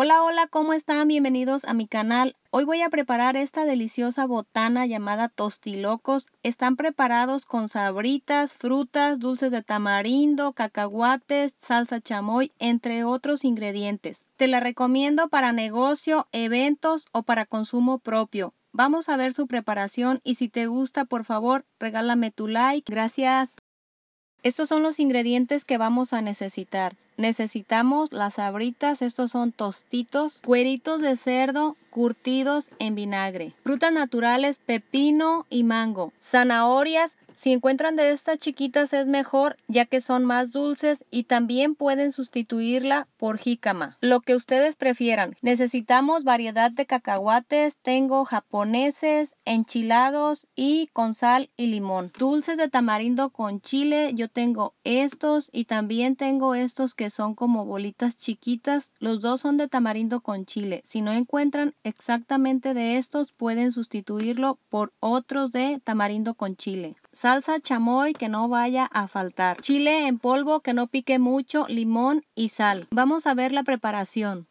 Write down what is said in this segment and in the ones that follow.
Hola, hola, ¿cómo están? Bienvenidos a mi canal. Hoy voy a preparar esta deliciosa botana llamada tostilocos. Están preparados con sabritas, frutas, dulces de tamarindo, cacahuates, salsa chamoy, entre otros ingredientes. Te la recomiendo para negocio, eventos o para consumo propio. Vamos a ver su preparación y si te gusta, por favor, regálame tu like. Gracias. Estos son los ingredientes que vamos a necesitar. Necesitamos las abritas, estos son tostitos, cueritos de cerdo curtidos en vinagre, frutas naturales, pepino y mango, zanahorias, si encuentran de estas chiquitas es mejor ya que son más dulces y también pueden sustituirla por jícama, lo que ustedes prefieran. Necesitamos variedad de cacahuates, tengo japoneses, enchilados y con sal y limón. Dulces de tamarindo con chile, yo tengo estos y también tengo estos que son como bolitas chiquitas. Los dos son de tamarindo con chile. Si no encuentran exactamente de estos, pueden sustituirlo por otros de tamarindo con chile salsa chamoy que no vaya a faltar, chile en polvo que no pique mucho, limón y sal. Vamos a ver la preparación.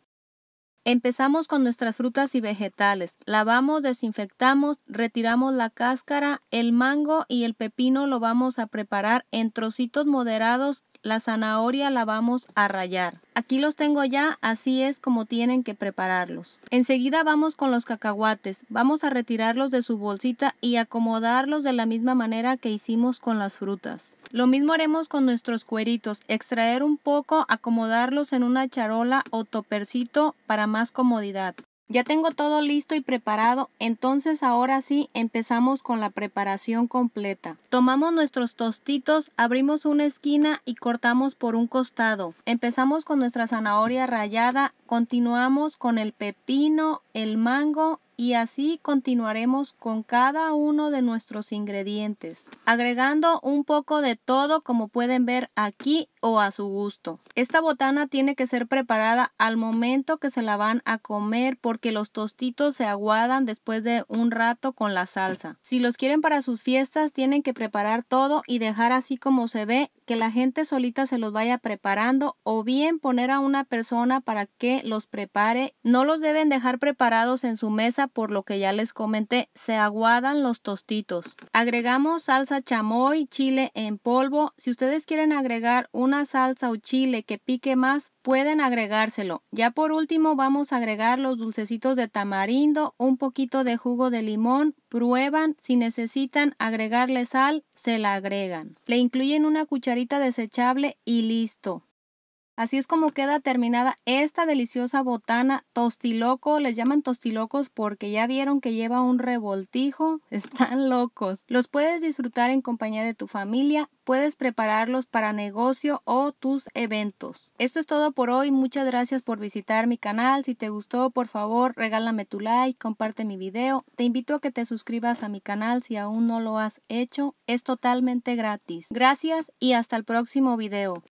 Empezamos con nuestras frutas y vegetales. Lavamos, desinfectamos, retiramos la cáscara, el mango y el pepino lo vamos a preparar en trocitos moderados, la zanahoria la vamos a rayar. Aquí los tengo ya, así es como tienen que prepararlos. Enseguida vamos con los cacahuates. Vamos a retirarlos de su bolsita y acomodarlos de la misma manera que hicimos con las frutas. Lo mismo haremos con nuestros cueritos, extraer un poco, acomodarlos en una charola o topercito para más comodidad. Ya tengo todo listo y preparado, entonces ahora sí empezamos con la preparación completa. Tomamos nuestros tostitos, abrimos una esquina y cortamos por un costado. Empezamos con nuestra zanahoria rallada, continuamos con el pepino, el mango y así continuaremos con cada uno de nuestros ingredientes, agregando un poco de todo como pueden ver aquí o a su gusto. Esta botana tiene que ser preparada al momento que se la van a comer porque los tostitos se aguadan después de un rato con la salsa. Si los quieren para sus fiestas tienen que preparar todo y dejar así como se ve que la gente solita se los vaya preparando o bien poner a una persona para que los prepare. No los deben dejar preparados en su mesa por lo que ya les comenté, se aguadan los tostitos. Agregamos salsa chamoy, chile en polvo. Si ustedes quieren agregar una salsa o chile que pique más, pueden agregárselo. Ya por último vamos a agregar los dulcecitos de tamarindo, un poquito de jugo de limón, prueban, si necesitan agregarle sal, se la agregan. Le incluyen una cucharita desechable y listo. Así es como queda terminada esta deliciosa botana tostiloco. Les llaman tostilocos porque ya vieron que lleva un revoltijo. Están locos. Los puedes disfrutar en compañía de tu familia. Puedes prepararlos para negocio o tus eventos. Esto es todo por hoy. Muchas gracias por visitar mi canal. Si te gustó, por favor, regálame tu like, comparte mi video. Te invito a que te suscribas a mi canal si aún no lo has hecho. Es totalmente gratis. Gracias y hasta el próximo video.